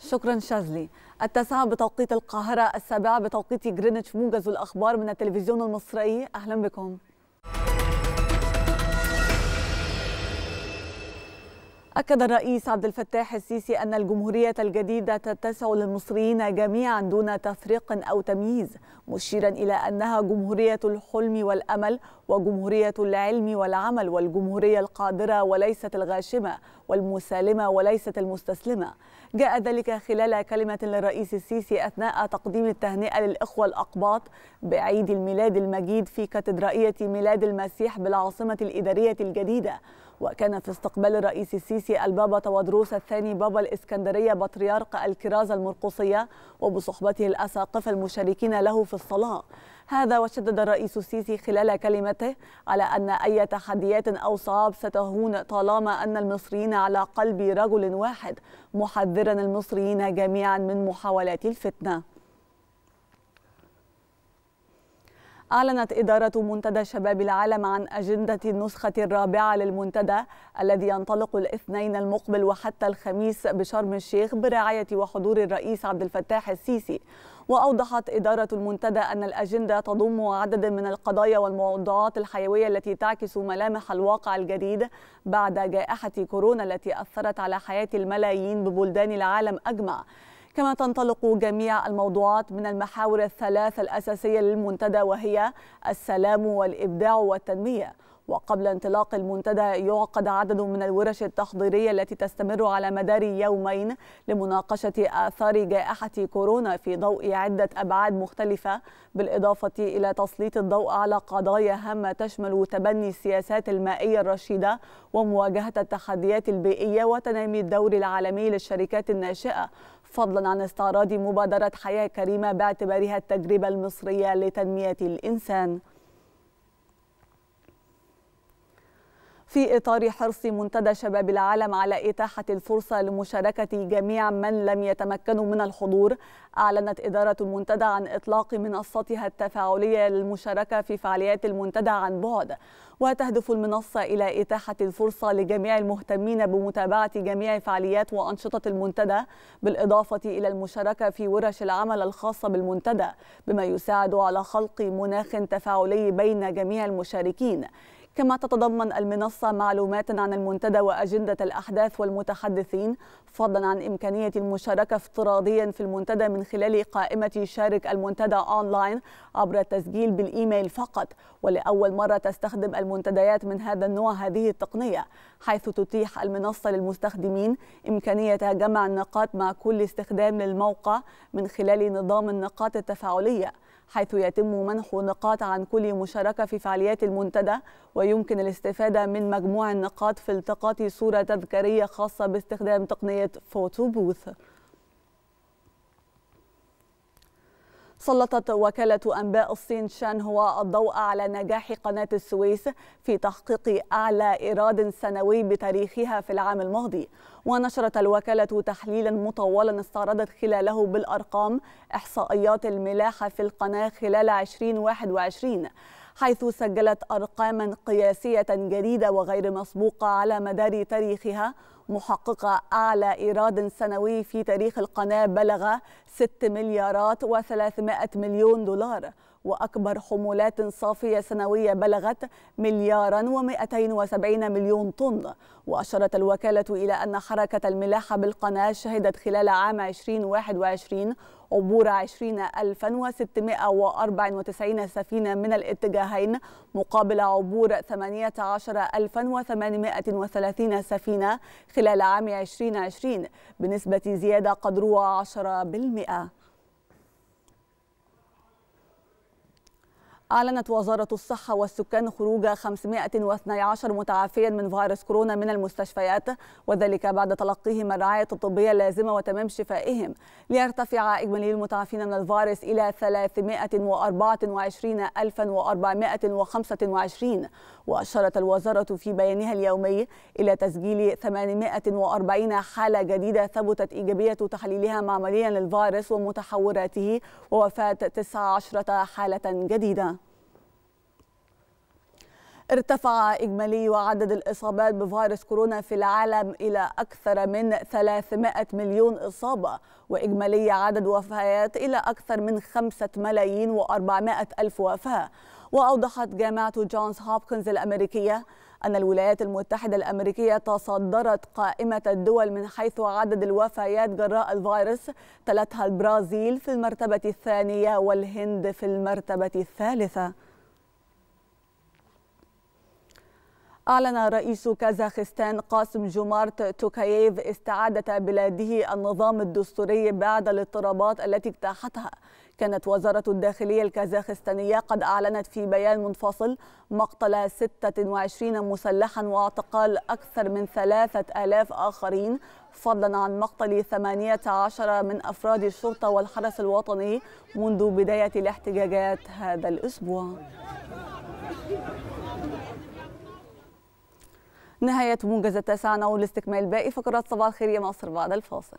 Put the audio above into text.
شكرا شاذلي التاسعة بتوقيت القاهرة السابعة بتوقيت جرينتش موجز الأخبار من التلفزيون المصري أهلا بكم أكد الرئيس عبد الفتاح السيسي أن الجمهورية الجديدة تتسع للمصريين جميعا دون تفريق أو تمييز مشيرا إلى أنها جمهورية الحلم والأمل وجمهورية العلم والعمل والجمهورية القادرة وليست الغاشمة والمسالمة وليست المستسلمة جاء ذلك خلال كلمة للرئيس السيسي أثناء تقديم التهنئة للإخوة الأقباط بعيد الميلاد المجيد في كاتدرائية ميلاد المسيح بالعاصمة الإدارية الجديدة وكان في استقبال الرئيس السيسي البابا تودروس الثاني بابا الإسكندرية بطريرك الكرازة المرقصية وبصحبته الأساقفة المشاركين له في الصلاة هذا وشدد الرئيس السيسي خلال كلمته على أن أي تحديات أو صعاب ستهون طالما أن المصريين على قلب رجل واحد محذرا المصريين جميعا من محاولات الفتنة أعلنت إدارة منتدى شباب العالم عن أجندة النسخة الرابعة للمنتدى الذي ينطلق الاثنين المقبل وحتى الخميس بشرم الشيخ برعاية وحضور الرئيس عبد الفتاح السيسي وأوضحت إدارة المنتدى أن الأجندة تضم عددا من القضايا والموضوعات الحيوية التي تعكس ملامح الواقع الجديد بعد جائحة كورونا التي أثرت على حياة الملايين ببلدان العالم أجمع كما تنطلق جميع الموضوعات من المحاور الثلاث الأساسية للمنتدى وهي السلام والإبداع والتنمية وقبل انطلاق المنتدى يعقد عدد من الورش التحضيرية التي تستمر على مدار يومين لمناقشة آثار جائحة كورونا في ضوء عدة أبعاد مختلفة بالإضافة إلى تسليط الضوء على قضايا هامة تشمل تبني السياسات المائية الرشيدة ومواجهة التحديات البيئية وتنامي الدور العالمي للشركات الناشئة فضلا عن استعراض مبادرة حياة كريمة باعتبارها التجربة المصرية لتنمية الإنسان في إطار حرص منتدى شباب العالم على إتاحة الفرصة لمشاركة جميع من لم يتمكنوا من الحضور أعلنت إدارة المنتدى عن إطلاق منصتها التفاعلية للمشاركة في فعاليات المنتدى عن بعد وتهدف المنصة إلى إتاحة الفرصة لجميع المهتمين بمتابعة جميع فعاليات وأنشطة المنتدى بالإضافة إلى المشاركة في ورش العمل الخاصة بالمنتدى بما يساعد على خلق مناخ تفاعلي بين جميع المشاركين كما تتضمن المنصة معلومات عن المنتدى وأجندة الأحداث والمتحدثين فضلا عن إمكانية المشاركة افتراضيا في المنتدى من خلال قائمة شارك المنتدى أونلاين عبر التسجيل بالإيميل فقط ولأول مرة تستخدم المنتديات من هذا النوع هذه التقنية حيث تتيح المنصة للمستخدمين إمكانية جمع النقاط مع كل استخدام للموقع من خلال نظام النقاط التفاعلية حيث يتم منح نقاط عن كل مشاركة في فعاليات المنتدى ويمكن الاستفادة من مجموع النقاط في التقاط صورة تذكارية خاصة باستخدام تقنية فوتو بوث سلطت وكالة أنباء الصين شان هو الضوء على نجاح قناة السويس في تحقيق أعلى إيراد سنوي بتاريخها في العام الماضي ونشرت الوكالة تحليلا مطولا استعرضت خلاله بالأرقام إحصائيات الملاحة في القناة خلال 2021 حيث سجلت أرقاما قياسية جديدة وغير مسبوقة على مدار تاريخها محققة أعلى إيراد سنوي في تاريخ القناة بلغ 6 مليارات و300 مليون دولار وأكبر حمولات صافية سنوية بلغت مليارا و270 مليون طن وأشارت الوكالة إلى أن حركة الملاحة بالقناة شهدت خلال عام 2021 عبور 20694 سفينة من الاتجاهين مقابل عبور 18830 سفينة خلال عام 2020 بنسبة زيادة قدرها 10%. أعلنت وزارة الصحة والسكان خروج 512 متعافيا من فيروس كورونا من المستشفيات وذلك بعد تلقيهم الرعاية الطبية اللازمة وتمام شفائهم ليرتفع إجمالي المتعافين من الفيروس إلى 324425 وأشارت الوزارة في بيانها اليومي إلى تسجيل 840 حالة جديدة ثبتت إيجابية تحليلها معمليا للفيروس ومتحوراته ووفاة 19 حالة جديدة ارتفع إجمالي وعدد الإصابات بفيروس كورونا في العالم إلى أكثر من 300 مليون إصابة وإجمالي عدد وفيات إلى أكثر من 5 ملايين و400 ألف وفاة وأوضحت جامعة جونز هوبكنز الأمريكية أن الولايات المتحدة الأمريكية تصدرت قائمة الدول من حيث عدد الوفيات جراء الفيروس تلتها البرازيل في المرتبة الثانية والهند في المرتبة الثالثة أعلن رئيس كازاخستان قاسم جومارت توكاييف استعادة بلاده النظام الدستوري بعد الاضطرابات التي اجتاحتها كانت وزارة الداخلية الكازاخستانية قد أعلنت في بيان منفصل مقتل 26 مسلحا واعتقال أكثر من 3000 آخرين فضلا عن مقتل 18 من أفراد الشرطة والحرس الوطني منذ بداية الاحتجاجات هذا الأسبوع نهاية موجز التاسعة نول لاستكمال باقي فقرات صباح الخير يا مصر بعد الفاصل